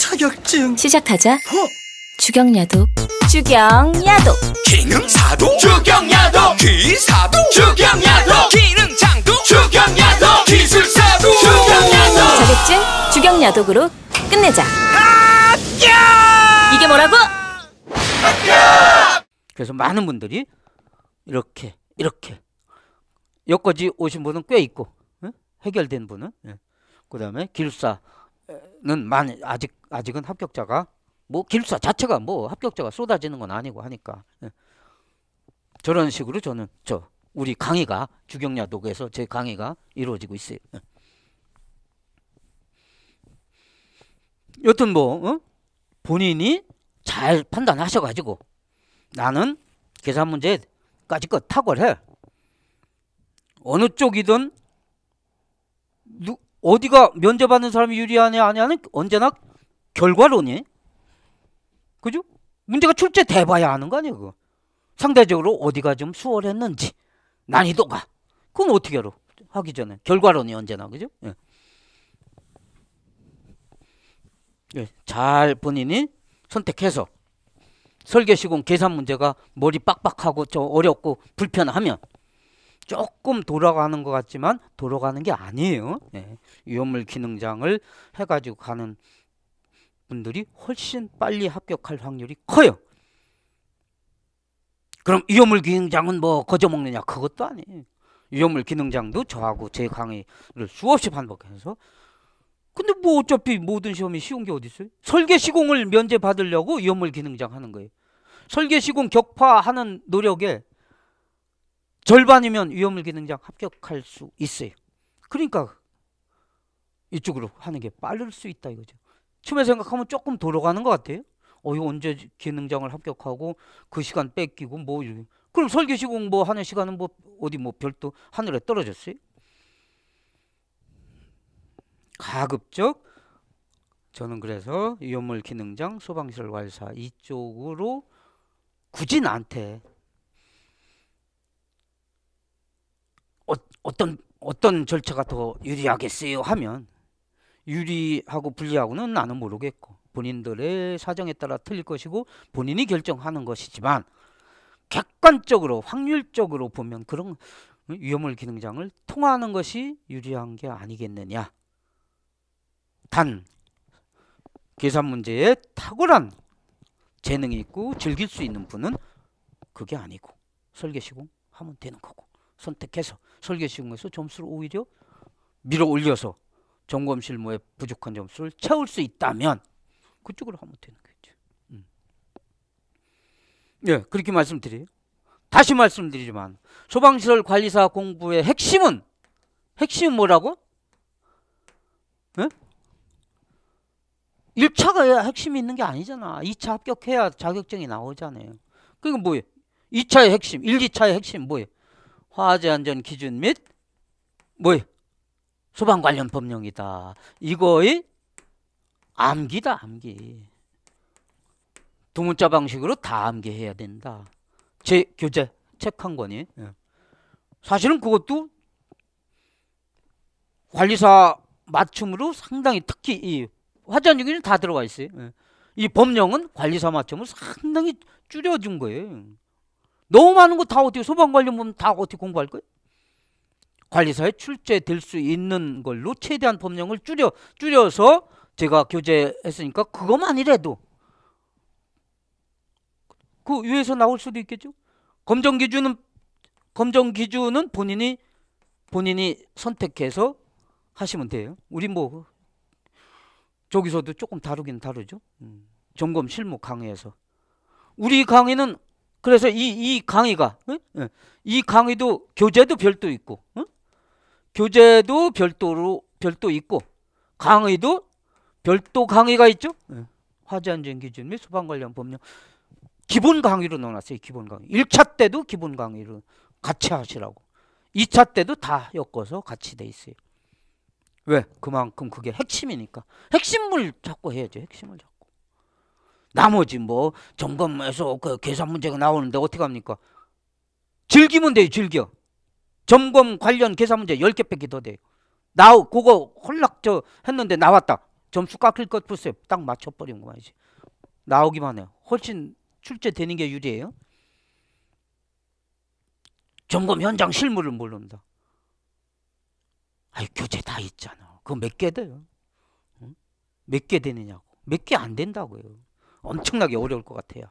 자격증 시작하자 허! 어? 주경야독 주경야독 기능사도 주경야독 기사도 주경야독 기능장도 주경야독 기술사도 주경야독 자격증 주경야독으로 끝내자 합 이게 뭐라고? 그래서 많은 분들이 이렇게 이렇게 여기까지 오신 분은 꽤 있고 응? 해결된 분은 응. 예. 그 다음에 기술사 는 많이 아직 아직은 합격자가 뭐길사 자체가 뭐 합격자가 쏟아지는 건 아니고 하니까 예. 저런 식으로 저는 저 우리 강의가 주경야독에서 제 강의가 이루어지고 있어요. 예. 여튼 뭐 어? 본인이 잘 판단하셔가지고 나는 계산 문제까지 껏 탁월해. 어느 쪽이든 누, 어디가 면제받는 사람이 유리하냐 아니냐는 언제나 결과론이에요. 그죠? 문제가 출제돼 봐야 아는 거 아니에요, 그거. 상대적으로 어디가 좀 수월했는지 난이도가 그건 어떻게 알아? 하기 전에 결과론이 언제나 그죠? 예. 예. 잘 본인이 선택해서 설계 시공 계산 문제가 머리 빡빡하고 저 어렵고 불편하면 조금 돌아가는 것 같지만 돌아가는 게 아니에요. 예. 유연물 기능장을 해가지고 가는 분들이 훨씬 빨리 합격할 확률이 커요. 그럼 유연물 기능장은 뭐 거저먹느냐? 그것도 아니에요. 유연물 기능장도 저하고 제 강의를 수없이 반복해서 근데 뭐 어차피 모든 시험이 쉬운 게 어디 있어요? 설계 시공을 면제 받으려고 유연물 기능장 하는 거예요. 설계 시공 격파하는 노력에 절반이면 위험물기능장 합격할 수 있어요. 그러니까 이쪽으로 하는 게 빠를 수 있다 이거죠. 처음에 생각하면 조금 돌아가는 것 같아요. 어, 이거 언제 기능장을 합격하고 그 시간 뺏기고 뭐 이러고. 그럼 설계시 공뭐 하는 시간은 뭐 어디 뭐 별도 하늘에 떨어졌어요? 가급적 저는 그래서 위험물 기능장 소방시설 왈사 이쪽으로 굳이 나한테 어, 떤 어떤 절차가 더 유리하겠어요 하면 유리하고 불리하고는 나는 모르겠고 본인들의 사정에 따라 틀릴 것이고 본인이 결정하는 것이지만 객관적으로 확률적으로 보면 그런 위험물 기능장을 통하는 것이 유리한 게 아니겠느냐. 단 계산 문제에 탁월한 재능이 있고 즐길 수 있는 분은 그게 아니고 설계시공 하면 되는 거고. 선택해서 설계 시공에서 점수를 오히려 밀어 올려서 점검 실무에 부족한 점수를 채울 수 있다면 그쪽으로 하면 되는 거죠. 음. 예, 그렇게 말씀드려요. 다시 말씀드리지만 소방시설 관리사 공부의 핵심은 핵심은 뭐라고? 예? 1차가 핵심이 있는 게 아니잖아. 2차 합격해야 자격증이 나오잖아요. 그러니까 뭐예요? 2차의 핵심, 1, 2차의 핵심 뭐예요? 화재 안전 기준 및뭐 소방 관련 법령이다. 이거의 암기다, 암기. 두 문자 방식으로 다 암기해야 된다. 제 교재 책 한 권이. 예. 사실은 그것도 관리사 맞춤으로 상당히 특히 이 화재 안전 기준 다 들어가 있어요. 예. 이 법령은 관리사 맞춤을 상당히 줄여준 거예요. 너무 많은 거 다 어떻게 소방 관련 보다 뭐 어떻게 공부할 거예요? 관리사에 출제될 수 있는 걸로 최대한 법령을 줄여 줄여서 제가 교재했으니까 그것만이라도 그 위에서 나올 수도 있겠죠. 검정 기준은 검정 기준은 본인이 본인이 선택해서 하시면 돼요. 우리 뭐 저기서도 조금 다르긴 다르죠. 음. 점검 실무 강의에서 우리 강의는 그래서 이, 이 강의가, 예. 이 강의도 교재도 별도 있고, 교재도 별도로, 별도 있고, 강의도 별도 강의가 있죠? 예. 화재 안전 기준 및 소방 관련 법령. 기본 강의로 넣어놨어요, 기본 강의. 1차 때도 기본 강의로 같이 하시라고. 2차 때도 다 엮어서 같이 돼 있어요. 왜? 그만큼 그게 핵심이니까. 핵심을 자꾸 해야죠, 핵심을 자꾸. 나머지 뭐 점검에서 그 계산 문제가 나오는데 어떻게 합니까? 즐기면 돼요, 즐겨. 점검 관련 계산 문제 10개 빼기더 돼요. 나 그거 홀락 저 했는데 나왔다. 점수 깎을것 보세요. 딱 맞춰 버린거 말이지. 나오기만 해요. 훨씬 출제되는 게 유리해요. 점검 현장 실물을 모른다. 아이 교재 다 있잖아. 그거 몇 개 돼요? 몇 개 되느냐고. 몇 개 안 된다고요. 엄청나게 어려울 것 같아요.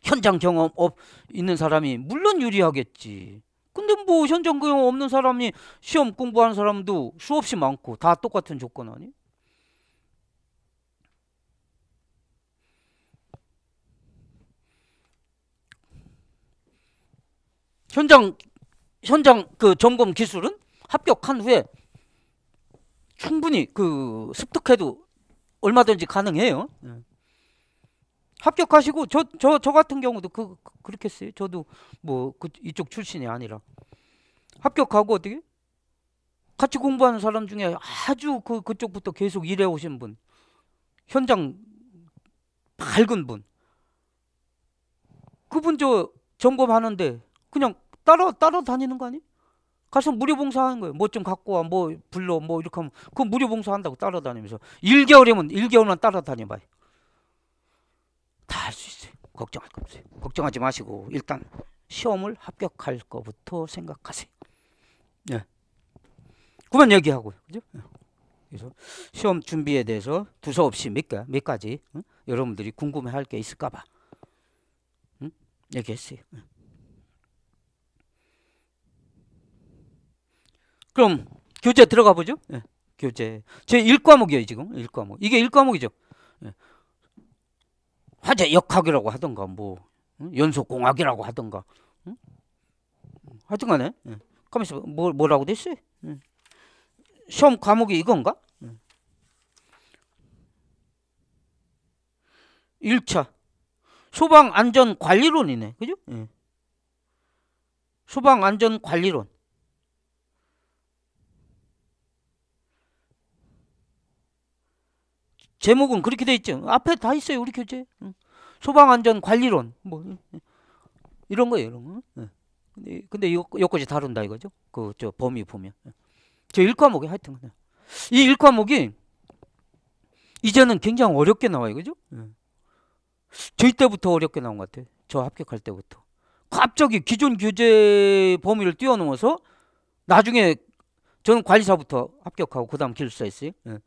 현장 경험 없, 있는 사람이 물론 유리하겠지. 근데 뭐 현장 경험 없는 사람이 시험 공부하는 사람도 수없이 많고 다 똑같은 조건 아니? 현장 현장 그 점검 기술은 합격한 후에 충분히 그 습득해도 얼마든지 가능해요. 네. 합격하시고 저 저 저 같은 경우도 그, 그 그렇겠어요. 저도 뭐 그 이쪽 출신이 아니라 합격하고 어떻게 같이 공부하는 사람 중에 아주 그 그쪽부터 계속 일해 오신 분 현장 밝은 분 그분 저 점검하는데 그냥 따라 따라 다니는 거 아니? 가서 무료봉사하는 거예요. 뭐 좀 갖고 와, 뭐 불러, 뭐 이렇게 하면 그 무료봉사한다고 따라다니면서 1개월이면 1개월만 따라다녀봐요. 걱정할 거 없어요. 걱정하지 마시고 일단 시험을 합격할 거부터 생각하세요. 예. 그만 얘기하고요. 그죠? 예. 그래서 시험 준비에 대해서 두서없이 몇, 개, 몇 가지 응? 여러분들이 궁금해할 게 있을까 봐 응? 얘기했어요. 응. 예. 그럼 교재 들어가 보죠. 예. 교재 제 1과목이에요 지금 1과목 이게 1과목이죠. 예. 화재 역학이라고 하던가 뭐 연속 공학이라고 하던가 응? 하여튼간에 응. 예. 가만있어 뭐, 뭐라고 됐어 응. 예. 시험 과목이 이건가? 응. 예. 1차 소방안전관리론이네 그죠? 응. 소방안전관리론 제목은 그렇게 돼 있죠. 앞에 다 있어요 우리 교재. 소방안전 관리론 뭐 이런 거예요 이런 거. 근데, 근데 요, 요까지 다룬다 이거죠. 그 저 범위 보면. 저 1과목이 하여튼 이 1과목이 이제는 굉장히 어렵게 나와요 그죠? 네. 저희 때부터 어렵게 나온 것 같아요. 저 합격할 때부터. 갑자기 기존 교재 범위를 뛰어넘어서 나중에 저는 관리사부터 합격하고 그다음 기술사 했어요. 네.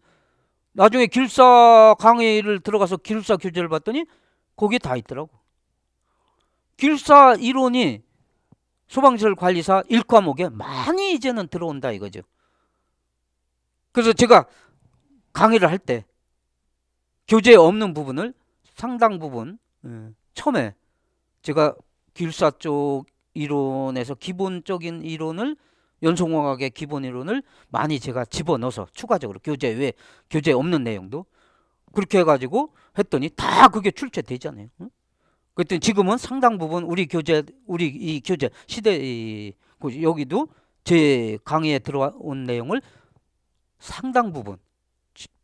나중에 길사 강의를 들어가서 길사 교재를 봤더니 거기다 있더라고. 길사 이론이 소방시설 관리사 1과목에 많이 이제는 들어온다 이거죠. 그래서 제가 강의를 할 때 교재에 없는 부분을 상당 부분 예, 처음에 제가 길사 쪽 이론에서 기본적인 이론을 연속공학의 기본 이론을 많이 제가 집어넣어서 추가적으로 교재 외 교재 없는 내용도 그렇게 해가지고 했더니 다 그게 출제되잖아요. 응? 그랬더니 지금은 상당 부분 우리 교재 우리 이 교재 시대 이, 그 여기도 제 강의에 들어온 내용을 상당 부분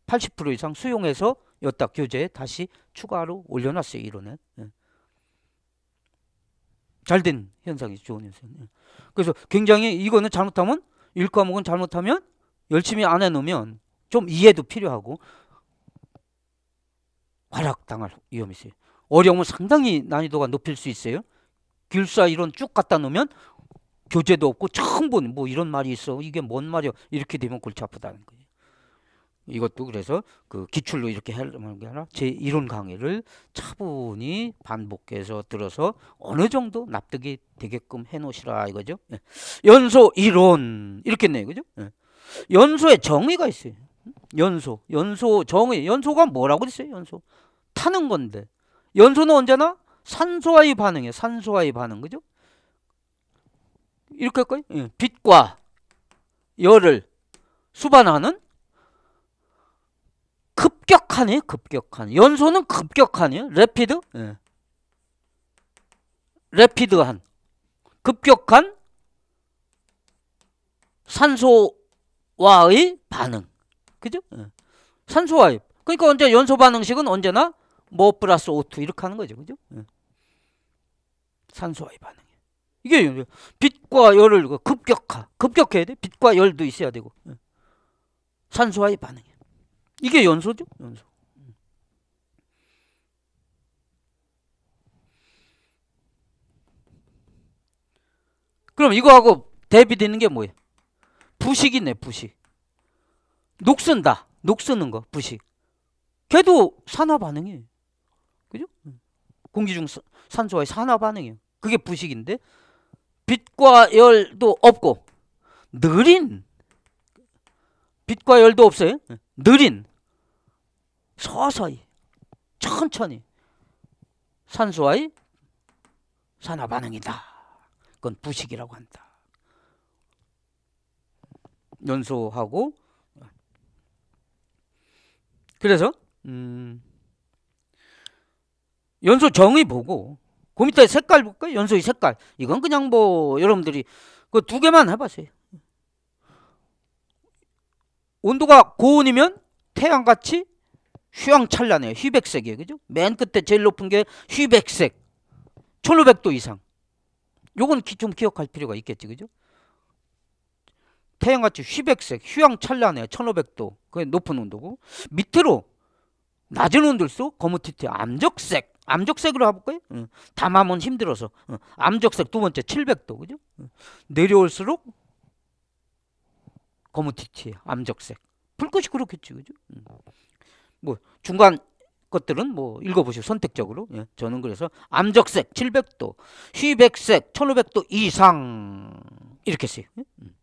80% 이상 수용해서 여따 교재에 다시 추가로 올려놨어요 이론을. 응. 잘된 현상이죠. 좋은 현상. 예. 그래서 굉장히 이거는 잘못하면 일과목은 잘못하면 열심히 안 해놓으면 좀 이해도 필요하고 활락당할 위험이 있어요. 어려움은 상당히 난이도가 높일 수 있어요. 길사 이론 쭉 갖다 놓으면 교재도 없고 처음 보는 뭐 이런 말이 있어 이게 뭔 말이야 이렇게 되면 골치 아프다는 거예요. 이것도 그래서 그 기출로 이렇게 하는 게 아니라 제 이론 강의를 차분히 반복해서 들어서 어느 정도 납득이 되게끔 해놓으시라 이거죠. 예. 연소 이론 이렇게 했네요. 그죠? 예. 연소의 정의가 있어요. 연소, 연소 정의, 연소가 뭐라고 그랬어요? 연소 타는 건데 연소는 언제나 산소와의 반응이에요. 산소와의 반응 그죠? 이렇게 할까요? 예. 빛과 열을 수반하는 급격하네 급격한 연소는 급격하네요 래피드 예. 래피드한 급격한 산소와의 반응 그죠? 예. 산소와의 그러니까 언제 연소 반응식은 언제나 뭐 플러스 O2 이렇게 하는 거죠 그죠? 예. 산소와의 반응 이게 빛과 열을 급격화 급격해야 돼 빛과 열도 있어야 되고 예. 산소와의 반응이야 이게 연소죠? 연소. 그럼 이거하고 대비되는 게 뭐예요? 부식이네, 부식. 녹슨다. 녹슨는 거, 부식. 걔도 산화 반응이에요. 그죠? 공기 중 산소와의 산화 반응이에요. 그게 부식인데 빛과 열도 없고 느린 빛과 열도 없어요. 느린 서서히 천천히 산소와의 산화 반응이다. 그건 부식이라고 한다. 연소하고 그래서 음 연소 정의 보고 그 밑에 색깔 볼까요? 연소의 색깔 이건 그냥 뭐 여러분들이 그 두 개만 해봤어요. 온도가 고온이면 태양같이 휘황찬란해요. 휘백색이에요. 그죠? 맨 끝에 제일 높은 게 휘백색. 1500도 이상. 요건 기, 좀 기억할 필요가 있겠지. 그죠? 태양같이 휘백색, 휘황찬란해요. 1500도. 그게 높은 온도고. 밑으로 낮은 온도일수록 거무티티 암적색. 암적색으로 해볼까요? 응. 담아면 힘들어서. 응. 암적색 두 번째 700도. 그죠? 응. 내려올수록 검무 티티 암적색 불꽃이 그렇겠지 그죠? 음. 뭐 중간 것들은 뭐 읽어보시고 선택적으로 예. 저는 그래서 암적색 700도, 휘백색 1500도 이상 이렇게 써요. 예? 음.